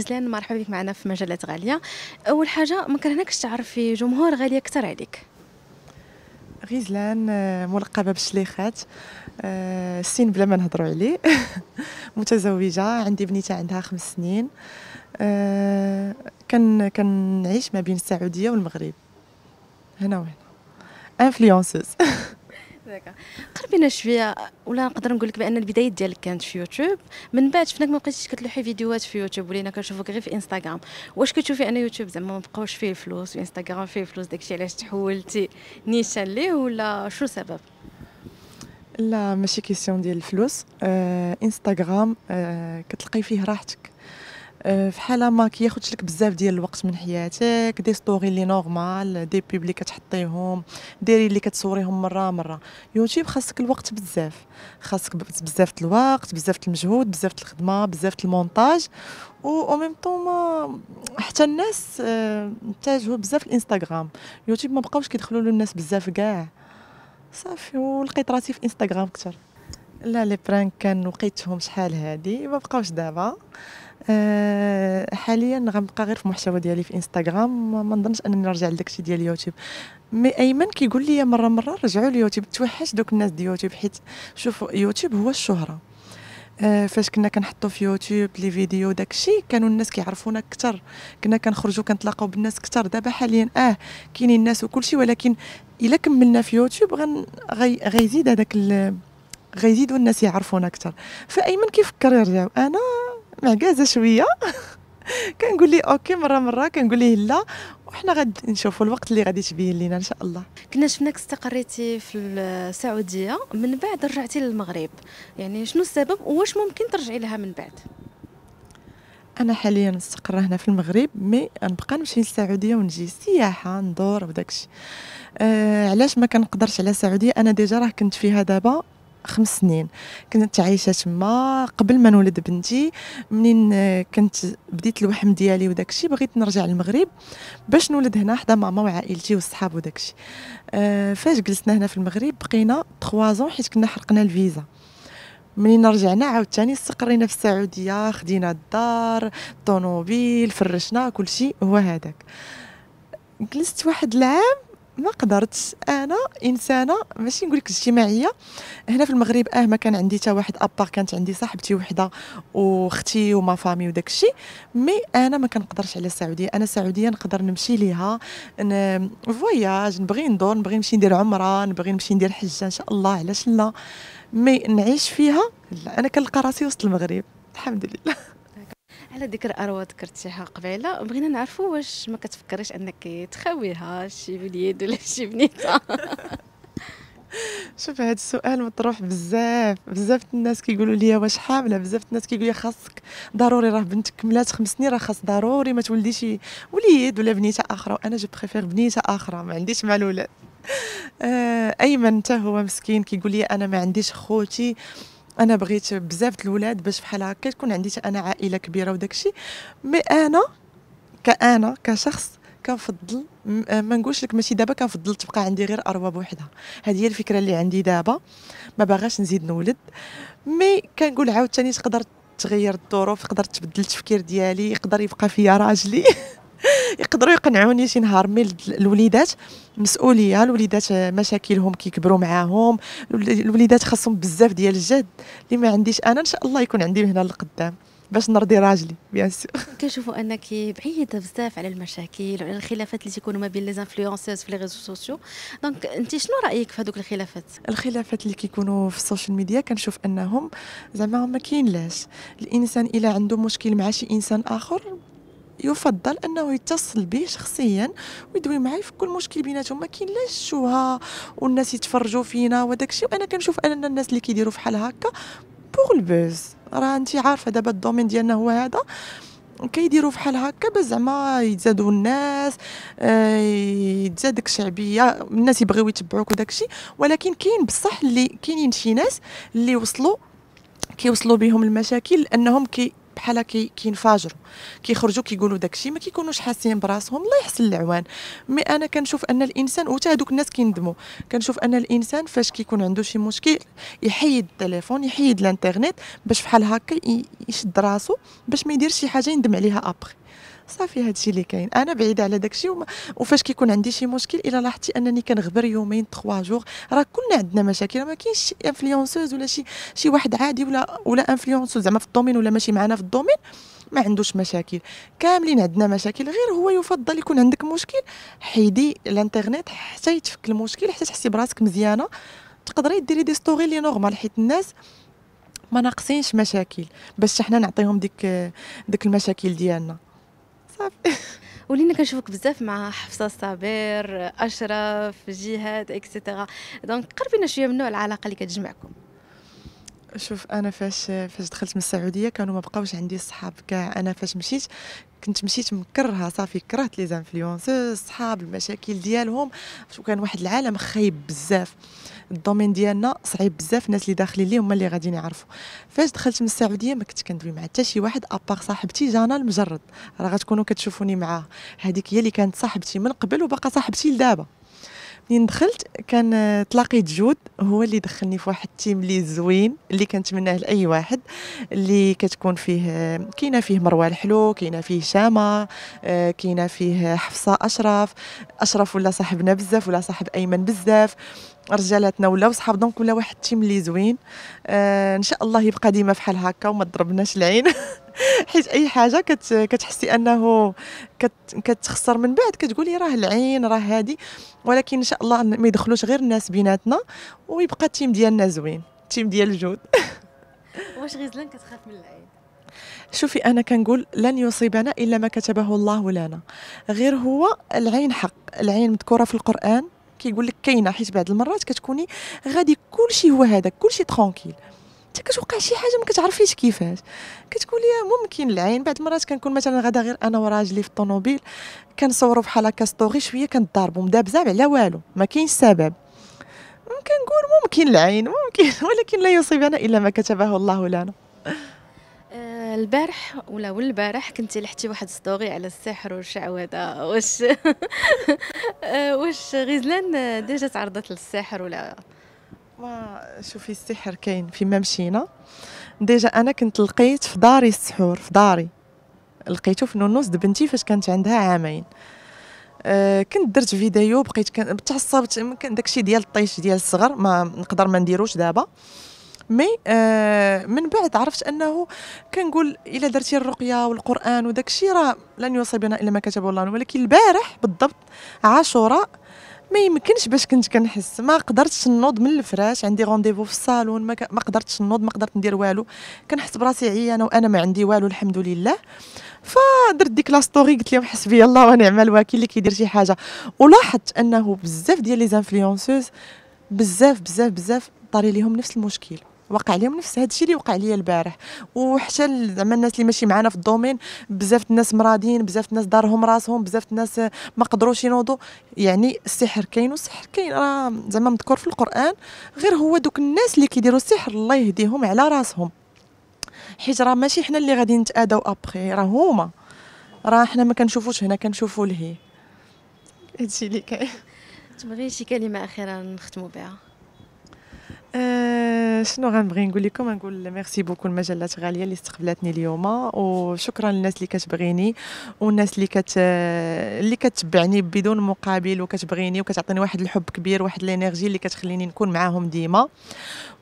غزلان مرحبا بك معنا في مجلات غاليه اول حاجه ما كرهناكش تعرفي جمهور غاليه اكثر عليك غزلان آه، ملقبة بشليخات آه، سين بلا ما نهضروا عليه متزوجة عندي بنيتة عندها خمس سنين آه، كان كنعيش ما بين السعودية والمغرب هنا وهنا انفلونسوز قربينا شويه ولا نقدر نقول لك بان البدايه ديالك كانت في يوتيوب من بعد شفناك ما بقيتيش كتلوحي فيديوهات في يوتيوب ولينا كنشوفوك غير في انستغرام واش كتشوفي ان يوتيوب زعما ما بقاوش فيه الفلوس وانستغرام فيه الفلوس داكشي علاش تحولتي نيشان ليه ولا شو السبب لا ماشي كيسيون ديال الفلوس آه انستغرام آه كتلقي فيه راحتك آه، حاله ما كياخذش لك بزاف ديال الوقت من حياتك دي ستوري اللي نورمال دي بيب اللي كتحطيهم ديري اللي كتصوريهم مره مره يوتيوب خاصك الوقت بزاف خاصك بزاف الوقت بزاف المجهود بزاف الخدمه بزاف المونتاج و ميم طو ما حتى الناس اتجهوا آه، بزاف الانستغرام يوتيوب ما بقاوش كيدخلوا له الناس بزاف كاع صافي ولقيت راسي في انستغرام كثر لا لي برانك كان وقيتهم شحال هادي ما بقاوش دابا أه حاليا غنبقى غير في المحتوى ديالي في انستغرام ما نظنش انني نرجع لداكشي ديال اليوتيوب مي ايمن كيقول لي مره مره رجعوا اليوتيوب توحش دوك الناس ديال يوتيوب حيت شوفوا يوتيوب هو الشهره آه، فاش كنا كنحطو في يوتيوب لي فيديو داكشي كانوا الناس كيعرفونا كتر كنا كنخرجوا كنتلاقاو بالناس كتر دابا حاليا اه كاينين الناس وكلشي ولكن الا كملنا في يوتيوب غن غي غيزيد هذاك غيزيدوا الناس يعرفونا اكثر فايمن كيفكر يرجع انا معكازه شويه كنقول ليه اوكي مره مره كنقول ليه لا وحنا غادي نشوفوا الوقت اللي غادي تبين لينا ان شاء الله كنا شفناك استقريتي في السعوديه من بعد رجعتي للمغرب يعني شنو السبب واش ممكن ترجعي لها من بعد انا حاليا مستقره هنا في المغرب مي نبقى نمشي للسعوديه ونجي سياحه ندور وداكشي آه علاش ما كنقدرش على السعوديه انا ديجا راه كنت فيها دابا خمس سنين كنت عايشه تما قبل ما نولد بنتي منين كنت بديت الوحم ديالي وداكشي بغيت نرجع للمغرب باش نولد هنا حدا ماما وعائلتي والصحاب وداكشي آه، فاش جلسنا هنا في المغرب بقينا 3 زون حيت كنا حرقنا الفيزا منين رجعنا عاوتاني استقرينا في السعوديه خدينا الدار الطوموبيل فرشنا كلشي هو هذاك جلست واحد العام ما قدرتش انا انسانه ماشي نقول لك اجتماعيه هنا في المغرب اه ما كان عندي حتى واحد ابار كانت عندي صاحبتي وحده واختي وما فامي وداك الشيء مي انا ما كنقدرش على السعوديه انا السعوديه نقدر نمشي ليها فواياج نبغي ندور نبغي نمشي ندير عمره نبغي نمشي ندير حجه ان شاء الله علاش لا مي نعيش فيها لا انا كنلقى راسي وسط المغرب الحمد لله على ذكر اروى ذكرتيها قبيله بغينا نعرفوا واش ما كتفكريش انك تخاويها شي وليد ولا شي بنيته شوف هذا السؤال مطروح بزاف بزاف الناس كيقولوا لي واش حامله بزاف الناس كيقولوا لي خاصك ضروري راه بنتك كملات خمس سنين راه خاص ضروري ما شي وليد ولا بنيته اخرى وانا جو بريفير بنيته اخرى ما عنديش مع الولاد آه، ايمن حتى هو مسكين كيقول لي انا ما عنديش خوتي انا بغيت بزاف د باش بحال هكا تكون عندي انا عائله كبيره وداكشي مي انا كانا كشخص كنفضل ما نقولش لك ماشي دابا كنفضل تبقى عندي غير ارواب وحده هذه هي الفكره اللي عندي دابا ما باغاش نزيد نولد مي كنقول عاوتاني تقدر تغير الظروف تقدر تبدل التفكير ديالي يقدر يبقى فيا راجلي يقدروا يقنعوني شي نهار مي الوليدات مسؤوليه الوليدات مشاكلهم كيكبروا معاهم الوليدات خاصهم بزاف ديال الجهد اللي ما عنديش انا ان شاء الله يكون عندي هنا لقدام باش نرضي راجلي بيان سور كنشوفوا انك بعيده بزاف على المشاكل وعلى الخلافات اللي تيكونوا ما بين لي زانفلونسوز في لي ريزو سوسيو دونك انت شنو رايك في هذوك الخلافات الخلافات اللي كيكونوا في السوشيال ميديا كنشوف انهم زعما ما كاينلاش الانسان الا عنده مشكل مع شي انسان اخر يفضل انه يتصل به شخصيا ويدوي معي في كل مشكل بيناتهم ما كاين لا الشبهه والناس يتفرجوا فينا وداك الشيء وانا كنشوف ان الناس اللي كيديروا فحال هكا بوغ البوز راه انت عارفه دابا الدومين ديالنا هو هذا كيديروا فحال هكا باش زعما يتزادوا الناس آه، يتزادك شعبيه الناس يبغيو يتبعوك الشيء ولكن كاين بصح اللي كاينين شي ناس اللي وصلوا كيوصلوا بهم المشاكل لانهم كي بحال كي كينفجروا كيخرجوا كيقولوا داكشي ما كيكونوش حاسين براسهم الله يحسن العوان مي انا كنشوف ان الانسان وتا هذوك الناس كيندموا كنشوف ان الانسان فاش كيكون عنده شي مشكل يحيد التليفون يحيد الانترنت باش بحال هكا يشد راسو باش ما يدير شي حاجه يندم عليها ابخي صافي هادشي اللي كاين انا بعيده على داكشي وما... وفاش كيكون عندي شي مشكل الا لاحظتي انني كنغبر يومين 3 جوغ راه كلنا عندنا مشاكل ما كاينش شي انفلونسوز ولا شي شي واحد عادي ولا ولا انفلونسوز زعما في الدومين ولا ماشي معنا في الدومين ما عندوش مشاكل كاملين عندنا مشاكل غير هو يفضل يكون عندك مشكل حيدي الانترنت حتى يتفك المشكل حتى تحسي براسك مزيانه تقدري ديري دي ستوري لي نورمال حيت الناس ما ناقصينش مشاكل باش حنا نعطيهم ديك ديك المشاكل ديالنا صافي ولينا كنشوفك بزاف مع حفصه صابر اشرف جهاد اكسيتيرا دونك قربينا شويه نوع العلاقه اللي كتجمعكم شوف انا فاش فاش دخلت من السعوديه كانوا ما بقاوش عندي الصحاب كاع انا فاش مشيت كنت مشيت مكرها صافي كرهت لي زانفلونسوز الصحاب المشاكل ديالهم وكان واحد العالم خايب بزاف الدومين ديالنا صعيب بزاف الناس اللي داخلين ليه هما اللي غاديين يعرفوا فاش دخلت من السعوديه ما كنت كندوي مع حتى شي واحد ابار صاحبتي جانا المجرد راه غتكونوا كتشوفوني معاها هذيك هي اللي كانت صاحبتي من قبل وباقا صاحبتي لدابا منين دخلت كان آه، تلاقيت جود هو اللي دخلني في واحد التيم اللي زوين اللي كنتمناه لاي واحد اللي كتكون فيه آه، كاينه فيه مروه الحلو كاينه فيه شامه آه، كاينه فيه حفصه اشرف اشرف ولا صاحبنا بزاف ولا صاحب ايمن بزاف رجالاتنا ولاو صحاب دونك ولا واحد التيم اللي زوين ان شاء الله يبقى ديما بحال هكا وما ضربناش العين حيت اي حاجه كت كتحسي انه كت كتخسر من بعد كتقولي راه العين راه هادي ولكن ان شاء الله ما يدخلوش غير الناس بيناتنا ويبقى التيم ديالنا زوين التيم ديال الجود واش غزلان كتخاف من العين شوفي انا كنقول لن يصيبنا الا ما كتبه الله لنا غير هو العين حق العين مذكوره في القران كيقول لك كاينه حيت بعض المرات كتكوني غادي كلشي هو هذا كلشي ترونكيل كتوقع شي حاجه ما كتعرفيش كيفاش كتقولي ممكن العين بعد مرات كنكون مثلا غدا غير انا وراجلي في الطوموبيل كنصوروا بحال هكا ستوري شويه كنضاربوا مدابزه على والو ما كاينش سبب كنقول ممكن العين ممكن ولكن لا يصيبنا الا ما كتبه الله لنا آه، البارح ولا والبارح كنتي لحتي واحد ستوري على السحر والشعوذه واش آه، واش غزلان ديجا تعرضت للسحر ولا ما شوفي السحر كاين فيما مشينا ديجا انا كنت لقيت في داري السحور في داري لقيته في نونوس بنتي فاش كانت عندها عامين أه كنت درت فيديو بقيت تعصبت يمكن داكشي ديال الطيش ديال الصغر ما نقدر ما نديروش دابا مي آه من بعد عرفت انه كنقول الا درتي الرقيه والقران وداكشي راه لن يصيبنا الا ما كتب الله ولكن البارح بالضبط عاشوراء ما يمكنش باش كنت كنحس ما قدرتش نوض من الفراش عندي رونديفو في الصالون ما, ك... ما قدرتش نوض ما قدرت ندير والو كنحس براسي عيانه وانا ما عندي والو الحمد لله فدرت ديك لا ستوري قلت لهم حسبي الله ونعم الوكيل اللي كيدير شي حاجه ولاحظت انه بزاف ديال لي انفلونسوز بزاف بزاف بزاف طاري ليهم نفس المشكل وقع لهم نفس هذا الشيء اللي وقع لي البارح وحتى زعما الناس اللي ماشي معانا في الدومين بزاف الناس مرادين بزاف الناس دارهم راسهم بزاف الناس ما قدروش ينوضوا يعني السحر كاين والسحر كاين راه زعما مذكور في القران غير هو دوك الناس اللي كيديروا السحر الله يهديهم على راسهم حيت راه ماشي حنا اللي غادي نتاداو ابخي راه هما راه حنا ما كنشوفوش هنا كنشوفو لهي هادشي اللي كاين تبغي شي كلمه اخيره نختمو بها آه، شنو غنبغي نقول لكم نقول ميرسي بوكو المجلات غاليه اللي استقبلتني اليوم وشكرا للناس اللي كتبغيني والناس اللي كت اللي كتبعني بدون مقابل وكتبغيني وكتعطيني واحد الحب كبير واحد الانرجي اللي كتخليني نكون معاهم ديما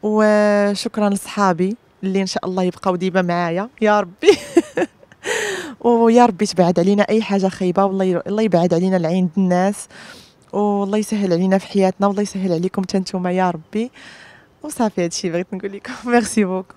وشكرا لصحابي اللي ان شاء الله يبقاو ديما معايا يا ربي ويا ربي تبعد علينا اي حاجه خايبه والله الله يبعد علينا العين الناس والله يسهل علينا في حياتنا والله يسهل عليكم حتى يا ربي On s'en fait, Chivrit Ngoliko. Merci beaucoup.